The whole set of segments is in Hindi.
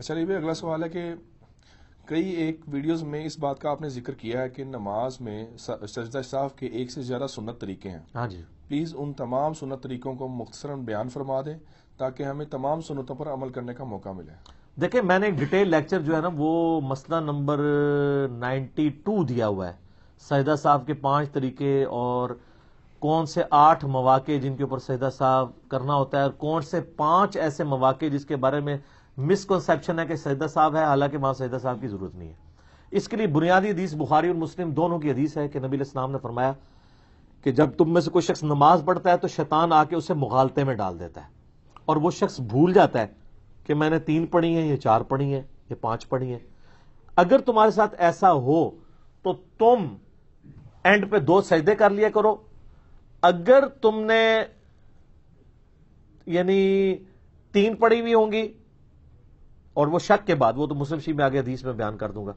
अच्छा भी अगला सवाल है कि कई एक वीडियोस में इस बात का आपने जिक्र किया है कि नमाज में सजदा साफ के एक से ज़्यादा सुन्नत तरीके हैं हाँ जी प्लीज़ उन तमाम सुन्नत तरीकों को मुख्तसरा बयान फरमा दें ताकि हमें तमाम सुन्नतों पर अमल करने का मौका मिले देखिए मैंने डिटेल लेक्चर जो है ना वो मसला नंबर टू दिया हुआ है सजदा साहब के पांच तरीके और कौन से आठ मवाक़े जिनके ऊपर सजदा साहब करना होता है और कौन से पांच ऐसे मवाक़े जिसके बारे में मिसकनसेप्शन है कि सजदा साहब है हालांकि वहां सजदा साहब की जरूरत नहीं है इसके लिए बुनियादी हदीस बुखारी और मुस्लिम दोनों की हदीस है कि नबी इस्लाम ने फरमाया कि जब तुम में से कोई शख्स नमाज पढ़ता है तो शैतान आके उसे मुगालते में डाल देता है और वो शख्स भूल जाता है कि मैंने तीन पढ़ी है ये चार पढ़ी है ये पांच पढ़ी है अगर तुम्हारे साथ ऐसा हो तो तुम एंड पे दो सजदे कर लिया करो अगर तुमने यानी तीन पढ़ी हुई होंगी और वो शक के बाद वो तो मुस्लिम शी में आगे हदीस में बयान कर दूंगा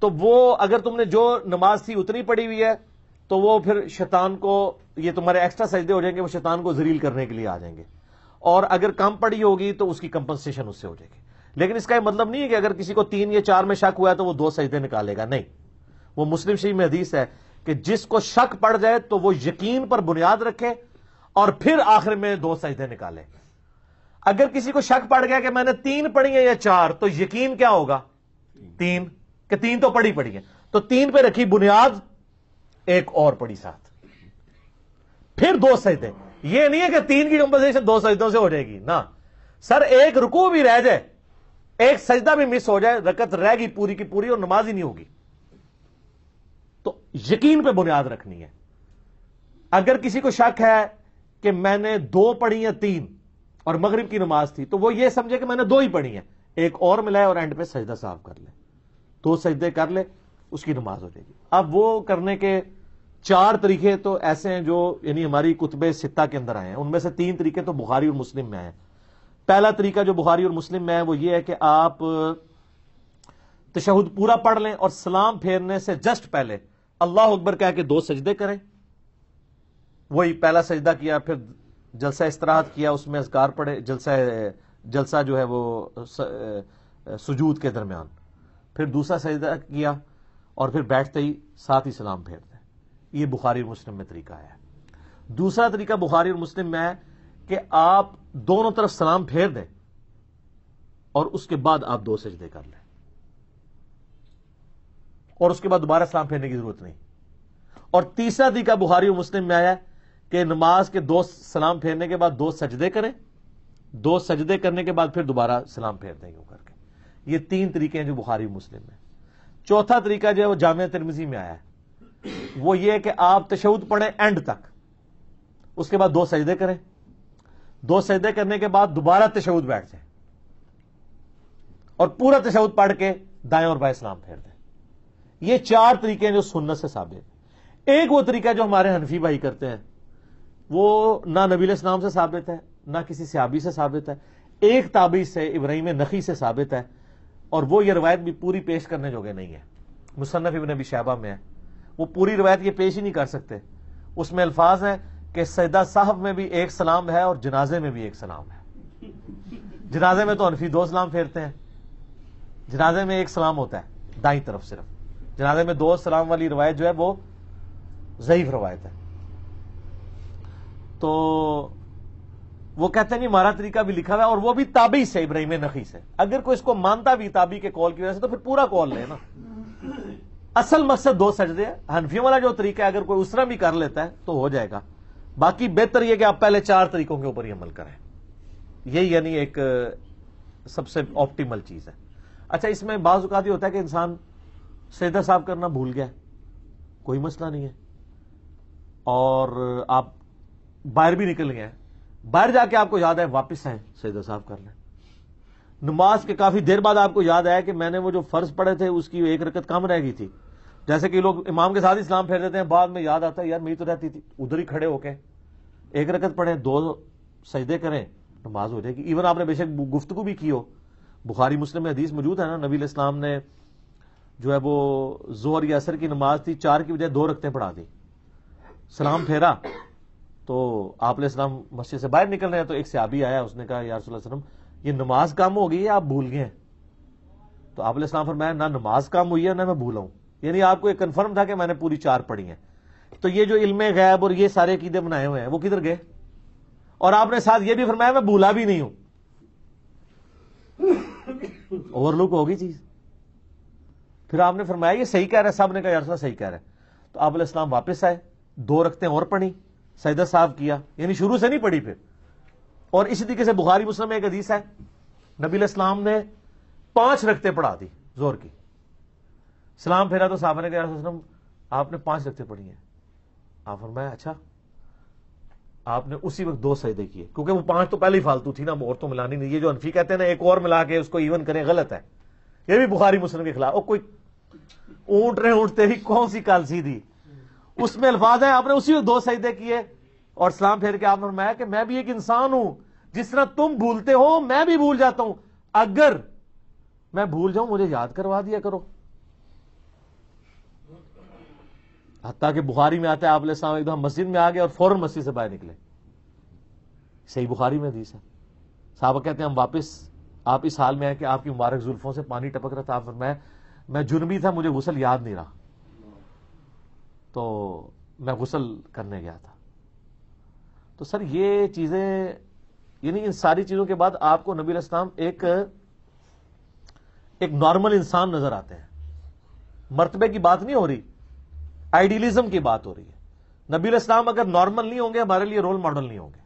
तो वो अगर तुमने जो नमाज थी उतनी पड़ी हुई है तो वो फिर शैतान को ये तुम्हारे एक्स्ट्रा सजदे हो जाएंगे वो शैतान को जरील करने के लिए आ जाएंगे और अगर कम पड़ी होगी तो उसकी कंपनसेशन उससे हो जाएगी लेकिन इसका मतलब नहीं है कि अगर किसी को तीन या चार में शक हुआ है तो वो दो सजदे निकालेगा नहीं वो मुस्लिम शरीफ में हदीस है कि जिसको शक पड़ जाए तो वो यकीन पर बुनियाद रखे और फिर आखिर में दो सजदे निकाले अगर किसी को शक पड़ गया कि मैंने तीन पढ़ी है या चार तो यकीन क्या होगा तीन कि तीन तो पढ़ी पड़ी है तो तीन पे रखी बुनियाद एक और पढ़ी साथ फिर दो सजदे ये नहीं है कि तीन की कंपनसेशन दो सजदों से हो जाएगी ना सर एक रुकू भी रह जाए एक सजदा भी मिस हो जाए रकत रहेगी पूरी की पूरी और नमाज ही नहीं होगी तो यकीन पे बुनियाद रखनी है अगर किसी को शक है कि मैंने दो पढ़ी या तीन और मगरिब की नमाज थी तो वो ये समझे कि मैंने दो ही पढ़ी है एक और मिलाए और एंड पे सजदा साफ कर ले दो सजदे कर ले उसकी नमाज हो जाएगी अब वो करने के चार तरीके तो ऐसे हैं जो यानी हमारी कुतब सित्ता के अंदर आए हैं उनमें से तीन तरीके तो बुखारी और मुस्लिम में आए हैं पहला तरीका जो बुखारी और मुस्लिम में है वो ये है कि आप तशहद पूरा पढ़ लें और सलाम फेरने से जस्ट पहले अल्लाह अकबर कह के दो सजदे करें वही पहला सजदा किया फिर जलसा इसराहत किया उसमें असगार पड़े जलसा जलसा जो है वो सजूद के दरमियान फिर दूसरा सजदा किया और फिर बैठते ही साथ ही सलाम फेर दें ये बुखारी और मुस्लिम में तरीका है दूसरा तरीका बुखारी और मुस्लिम में है कि आप दोनों तरफ सलाम फेर दें और उसके बाद आप दो सजदे कर लें और उसके बाद दोबारा सलाम फेरने की जरूरत नहीं और तीसरा तरीका बुखारी और मुस्लिम में आया कि नमाज के दो सलाम फेरने के बाद दो सजदे करें दो सजदे करने के बाद फिर दोबारा सलाम फेर दें यूं करके ये तीन तरीके हैं जो बुखारी मुस्लिम में चौथा तरीका जो है वो जामिया तिरमिजी में आया है वो ये कि आप तशद पढ़ें एंड तक उसके बाद दो सजदे करें दो सजदे करने के बाद दोबारा तशद बैठ जाए और पूरा तशद पढ़ के दाएं और बाएं सलाम फेर दें यह चार तरीके हैं जो सुन्नत से साबित एक वो तरीका जो हमारे हनफी भाई करते हैं वो ना नबील इस्लाम से साबित है ना किसी सहाबी से साबित है एक ताबी से इब्राहिम नखी से साबित है और वो ये रवायत भी पूरी पेश करने जोगे नहीं है मुसनफ़ इबन अबी शहबा में है वो पूरी रवायत ये पेश ही नहीं कर सकते उसमें अल्फाज है कि सैदा साहब में भी एक सलाम है और जनाजे में भी एक सलाम है जनाजे में तो अनफी दो सलाम फेरते हैं जनाजे में एक सलाम होता है दाई तरफ सिर्फ जनाजे में दो सलाम वाली रवायत जो है वो ज़यीफ रवायत है तो वो कहते हैं नहीं मारा तरीका भी लिखा हुआ है और वो भी ताबी से इब्राहिम नखी से अगर कोई इसको मानता भी ताबी के कॉल की वजह से तो फिर पूरा कॉल लेना असल मकसद दो सजदे है हनफियों वाला जो तरीका है अगर कोई उसरा भी कर लेता है तो हो जाएगा बाकी बेहतर यह कि आप पहले चार तरीकों के ऊपर ही अमल करें यही यानी एक सबसे ऑप्टिमल चीज है अच्छा इसमें बाजुकात ये होता है कि इंसान सजदा साहब करना भूल गया कोई मसला नहीं है और आप बाहर भी निकल गए बाहर जाके आपको याद है वापस आए सैदा साहब कर लें नमाज के काफी देर बाद आपको याद आया कि मैंने वो जो फर्ज पढ़े थे उसकी एक रकत कम रह गई थी जैसे कि लोग इमाम के साथ इस्लाम फेर देते हैं बाद में याद आता है यार मेरी तो रहती थी उधर ही खड़े होके एक रकत पढ़े दो सजदे करें नमाज हो जाएगी इवन आपने बेशक गुफ्तु भी की हो बुखारी मुस्लिम में हदीस मौजूद है ना नबी इस्लाम ने जो है वो जोर या असर की नमाज थी चार की बजाय दो रखते पढ़ा दी सलाम फेरा तो आप इस्लाम मस्जिद से बाहर निकल रहे हैं तो एक सियाबी आया उसने कहा यार वसलम ये नमाज काम हो गई है आप भूल गए तो आप इस्लाम फरमाया ना नमाज काम हुई है ना मैं भूला हूं यानी आपको एक कन्फर्म था कि मैंने पूरी चार पढ़ी है तो ये जो इल्म गैब और ये सारे कीदे बनाए हुए हैं वो किधर गए और आपने साथ ये भी फरमाया मैं भूला भी नहीं हूं ओवरलुक होगी चीज फिर आपने फरमाया ये सही कह रहा है साहब ने कहा यार सही कह रहा है तो आप इस्लाम वापस आए दो रखते हैं और पढ़ी सैदा साफ किया यानी शुरू से नहीं पढ़ी फिर और इसी तरीके से बुखारी मुस्लिम एक हदीस है नबी इस्लाम ने पांच रखते पढ़ा दी जोर की सलाम फेरा तो साहब ने कहा आपने पांच रखते पढ़ी हैं आप फरमाया अच्छा आपने उसी वक्त दो सजदे किए क्योंकि वो पांच तो पहले ही फालतू थी ना और तो मिलानी नहीं ये जो अनफी कहते हैं ना एक और मिला के उसको इवन करें गलत है ये भी बुखारी मुस्लिम के खिलाफ और कोई ऊंट रहे ऊंटते ही कौन सी कालसी थी उसमें अल्फाज है आपने उसी दो सजदे किए और सलाम फेर के आपने फरमाया कि मैं भी एक इंसान हूं जिस तरह तुम भूलते हो मैं भी भूल जाता हूं अगर मैं भूल जाऊं मुझे याद करवा दिया करो हत्या कि बुखारी में आता है आप इस्लाम एकदम मस्जिद में आ गए और फौरन मस्जिद से बाहर निकले सही बुखारी में दी सर साहबा कहते हैं हम वापस आप इस हाल में आए कि आपकी मुबारक जुल्फों से पानी टपक रहा था आप मैं मैं जुर्मी था मुझे गुसल याद नहीं रहा तो मैं गुसल करने गया था तो सर ये चीज़ें यानी इन सारी चीज़ों के बाद आपको नबी इस्लाम एक एक नॉर्मल इंसान नज़र आते हैं मरतबे की बात नहीं हो रही आइडियलिज्म की बात हो रही है नबी इस्लाम अगर नॉर्मल नहीं होंगे हमारे लिए रोल मॉडल नहीं होंगे